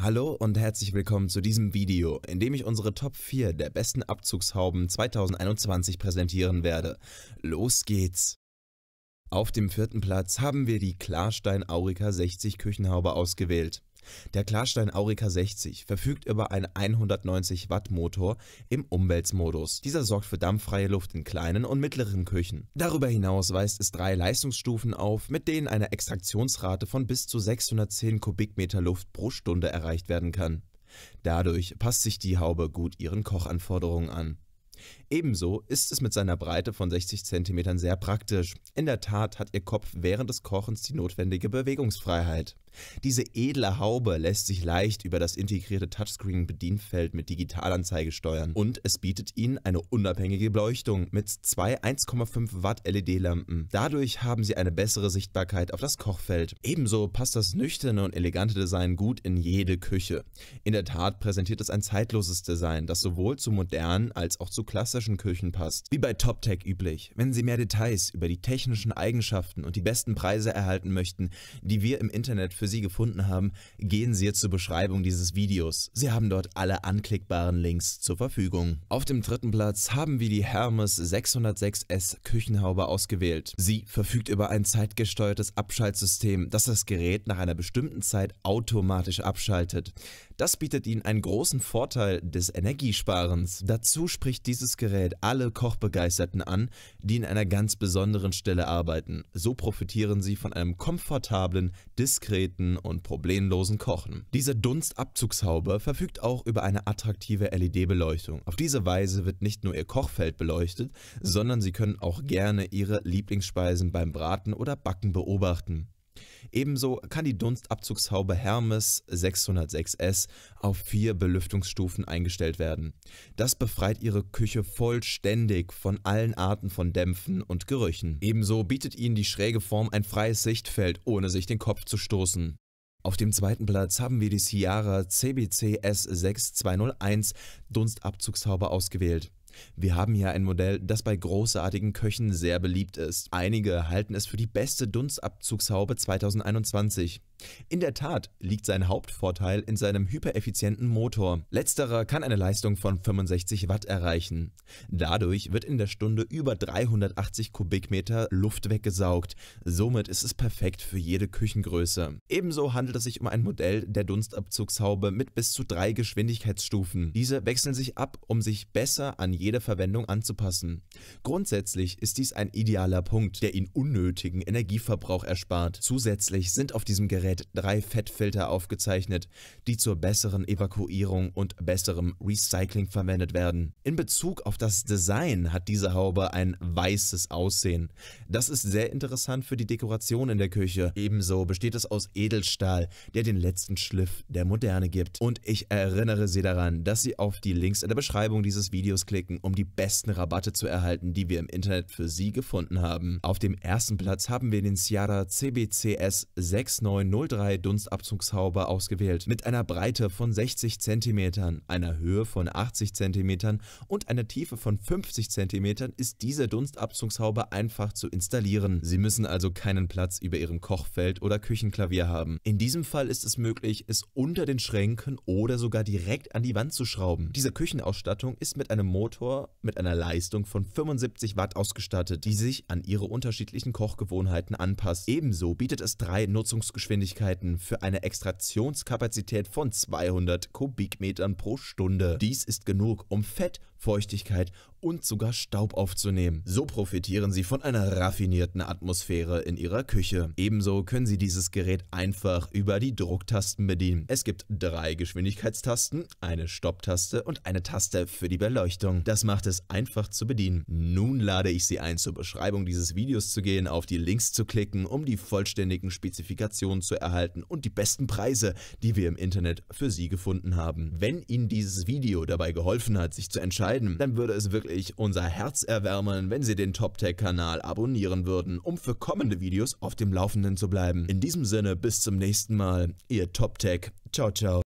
Hallo und herzlich willkommen zu diesem Video, in dem ich unsere Top 4 der besten Abzugshauben 2021 präsentieren werde. Los geht's! Auf dem vierten Platz haben wir die Klarstein Aurica 60 Küchenhaube ausgewählt. Der Klarstein Aurica 60 verfügt über einen 190 Watt Motor im Umweltmodus. Dieser sorgt für dampffreie Luft in kleinen und mittleren Küchen. Darüber hinaus weist es drei Leistungsstufen auf, mit denen eine Extraktionsrate von bis zu 610 Kubikmeter Luft pro Stunde erreicht werden kann. Dadurch passt sich die Haube gut ihren Kochanforderungen an. Ebenso ist es mit seiner Breite von 60 cm sehr praktisch. In der Tat hat ihr Kopf während des Kochens die notwendige Bewegungsfreiheit. Diese edle Haube lässt sich leicht über das integrierte Touchscreen-Bedienfeld mit Digitalanzeige steuern und es bietet Ihnen eine unabhängige Beleuchtung mit zwei 1,5 Watt LED-Lampen. Dadurch haben Sie eine bessere Sichtbarkeit auf das Kochfeld. Ebenso passt das nüchterne und elegante Design gut in jede Küche. In der Tat präsentiert es ein zeitloses Design, das sowohl zu modernen als auch zu klassischen klassischen Küchen passt. Wie bei TopTech üblich, wenn Sie mehr Details über die technischen Eigenschaften und die besten Preise erhalten möchten, die wir im Internet für Sie gefunden haben, gehen Sie zur Beschreibung dieses Videos. Sie haben dort alle anklickbaren Links zur Verfügung. Auf dem dritten Platz haben wir die Hermes 606S Küchenhaube ausgewählt. Sie verfügt über ein zeitgesteuertes Abschaltsystem, das das Gerät nach einer bestimmten Zeit automatisch abschaltet. Das bietet ihnen einen großen Vorteil des Energiesparens. Dazu spricht dieses Gerät alle Kochbegeisterten an, die in einer ganz besonderen Stelle arbeiten. So profitieren sie von einem komfortablen, diskreten und problemlosen Kochen. Diese Dunstabzugshaube verfügt auch über eine attraktive LED-Beleuchtung. Auf diese Weise wird nicht nur ihr Kochfeld beleuchtet, sondern sie können auch gerne ihre Lieblingsspeisen beim Braten oder Backen beobachten. Ebenso kann die Dunstabzugshaube Hermes 606S auf vier Belüftungsstufen eingestellt werden. Das befreit ihre Küche vollständig von allen Arten von Dämpfen und Gerüchen. Ebenso bietet ihnen die schräge Form ein freies Sichtfeld, ohne sich den Kopf zu stoßen. Auf dem zweiten Platz haben wir die Ciara CBC S6201 Dunstabzugshaube ausgewählt. Wir haben hier ein Modell, das bei großartigen Köchen sehr beliebt ist. Einige halten es für die beste Dunstabzugshaube 2021. In der Tat liegt sein Hauptvorteil in seinem hypereffizienten Motor. Letzterer kann eine Leistung von 65 Watt erreichen. Dadurch wird in der Stunde über 380 Kubikmeter Luft weggesaugt. Somit ist es perfekt für jede Küchengröße. Ebenso handelt es sich um ein Modell der Dunstabzugshaube mit bis zu drei Geschwindigkeitsstufen. Diese wechseln sich ab, um sich besser an jede jeder Verwendung anzupassen. Grundsätzlich ist dies ein idealer Punkt, der Ihnen unnötigen Energieverbrauch erspart. Zusätzlich sind auf diesem Gerät drei Fettfilter aufgezeichnet, die zur besseren Evakuierung und besserem Recycling verwendet werden. In Bezug auf das Design hat diese Haube ein weißes Aussehen. Das ist sehr interessant für die Dekoration in der Küche. Ebenso besteht es aus Edelstahl, der den letzten Schliff der Moderne gibt. Und ich erinnere Sie daran, dass Sie auf die Links in der Beschreibung dieses Videos klicken klicken, um die besten Rabatte zu erhalten, die wir im Internet für Sie gefunden haben. Auf dem ersten Platz haben wir den Ciara CBCS 6903 Dunstabzugshaube ausgewählt. Mit einer Breite von 60 cm, einer Höhe von 80 cm und einer Tiefe von 50 cm ist diese Dunstabzugshaube einfach zu installieren. Sie müssen also keinen Platz über Ihrem Kochfeld oder Küchenklavier haben. In diesem Fall ist es möglich, es unter den Schränken oder sogar direkt an die Wand zu schrauben. Diese Küchenausstattung ist mit einem Motor Wasserkocher mit einer Leistung von 75 Watt ausgestattet, die sich an ihre unterschiedlichen Kochgewohnheiten anpasst. Ebenso bietet es drei Nutzungsgeschwindigkeiten für eine Extraktionskapazität von 200 Kubikmetern pro Stunde. Dies ist genug, um Fett, Feuchtigkeit und sogar Staub aufzunehmen. So profitieren sie von einer raffinierten Atmosphäre in ihrer Küche. Ebenso können sie dieses Gerät einfach über die Drucktasten bedienen. Es gibt drei Geschwindigkeitstasten, eine Stopptaste und eine Taste für die Beleuchtung. Das macht es einfach zu bedienen. Nun lade ich Sie ein, zur Beschreibung dieses Videos zu gehen, auf die Links zu klicken, um die vollständigen Spezifikationen zu erhalten und die besten Preise, die wir im Internet für Sie gefunden haben. Wenn Ihnen dieses Video dabei geholfen hat, sich zu entscheiden, dann würde es wirklich unser Herz erwärmen, wenn Sie den TopTech-Kanal abonnieren würden, um für kommende Videos auf dem Laufenden zu bleiben. In diesem Sinne, bis zum nächsten Mal. Ihr TopTech. Ciao, ciao.